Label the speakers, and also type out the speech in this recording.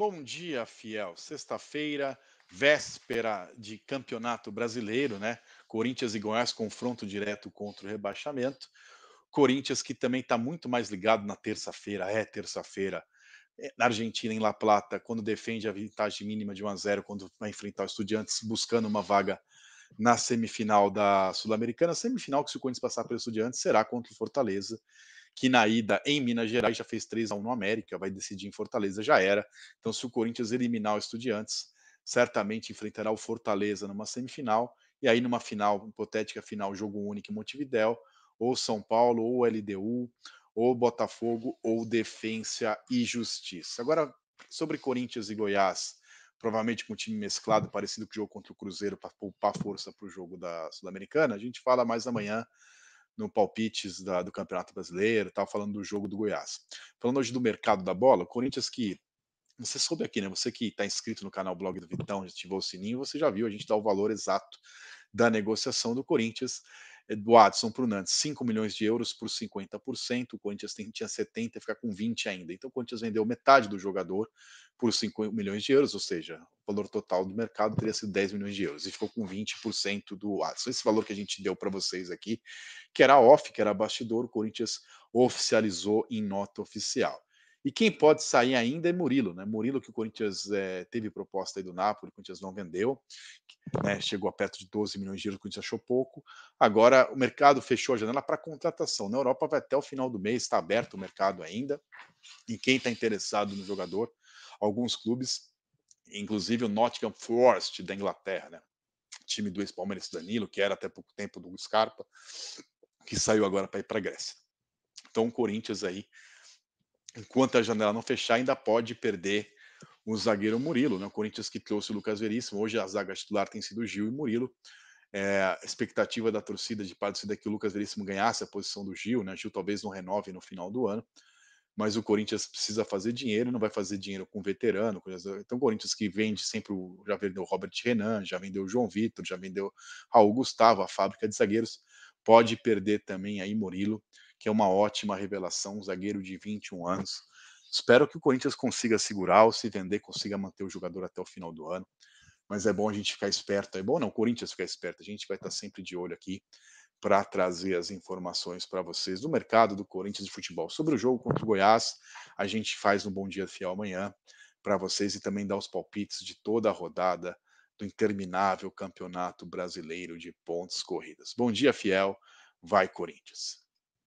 Speaker 1: Bom dia, fiel. Sexta-feira, véspera de Campeonato Brasileiro, né? Corinthians e Goiás confronto direto contra o rebaixamento. Corinthians que também está muito mais ligado na terça-feira, é terça-feira, é, na Argentina, em La Plata, quando defende a vantagem mínima de 1 a 0 quando vai enfrentar o Estudiantes, buscando uma vaga na semifinal da Sul-Americana. Semifinal que, se o Corinthians passar pelo Estudiantes, será contra o Fortaleza que na ida em Minas Gerais já fez 3 a 1 no América, vai decidir em Fortaleza, já era. Então, se o Corinthians eliminar o Estudiantes, certamente enfrentará o Fortaleza numa semifinal, e aí numa final, hipotética final, jogo único em Montevidéu, ou São Paulo, ou LDU, ou Botafogo, ou Defensa e Justiça. Agora, sobre Corinthians e Goiás, provavelmente com um time mesclado, parecido com o jogo contra o Cruzeiro, para poupar força para o jogo da Sul-Americana, a gente fala mais amanhã no palpites da, do Campeonato Brasileiro, tal, falando do jogo do Goiás. Falando hoje do mercado da bola, o Corinthians que você soube aqui, né? Você que está inscrito no canal Blog do Vitão, ativou o sininho, você já viu, a gente dá o valor exato da negociação do Corinthians eh, do Adson para o Nantes, 5 milhões de euros por 50%, o Corinthians tinha 70, ficar com 20 ainda. Então o Corinthians vendeu metade do jogador por 5 milhões de euros, ou seja, o valor total do mercado teria sido 10 milhões de euros e ficou com 20% do Adson. Esse valor que a gente deu para vocês aqui, que era off, que era bastidor, o Corinthians oficializou em nota oficial. E quem pode sair ainda é Murilo, né? Murilo, que o Corinthians é, teve proposta aí do Napoli, o Corinthians não vendeu, né? chegou a perto de 12 milhões de euros, o Corinthians achou pouco. Agora o mercado fechou a janela para contratação. Na Europa vai até o final do mês, está aberto o mercado ainda. E quem está interessado no jogador alguns clubes, inclusive o Nottingham Forest da Inglaterra, né? time do ex-Palmeiras Danilo, que era até pouco tempo do Scarpa, que saiu agora para ir para a Grécia. Então o Corinthians aí, enquanto a janela não fechar, ainda pode perder o zagueiro Murilo, né? o Corinthians que trouxe o Lucas Veríssimo. Hoje a zaga titular tem sido Gil e Murilo. É, a expectativa da torcida de parte é que o Lucas Veríssimo ganhasse a posição do Gil, né? Gil talvez não renove no final do ano mas o Corinthians precisa fazer dinheiro, não vai fazer dinheiro com veterano. Então, o Corinthians que vende sempre, já vendeu Robert Renan, já vendeu João Vitor, já vendeu Raul Gustavo, a fábrica de zagueiros, pode perder também aí Murilo, que é uma ótima revelação, um zagueiro de 21 anos. Espero que o Corinthians consiga segurar ou se vender, consiga manter o jogador até o final do ano. Mas é bom a gente ficar esperto. É bom não, o Corinthians ficar esperto. A gente vai estar sempre de olho aqui para trazer as informações para vocês do mercado do Corinthians de futebol. Sobre o jogo contra o Goiás, a gente faz um Bom Dia Fiel amanhã para vocês e também dá os palpites de toda a rodada do interminável Campeonato Brasileiro de Pontos Corridas. Bom dia, Fiel. Vai, Corinthians.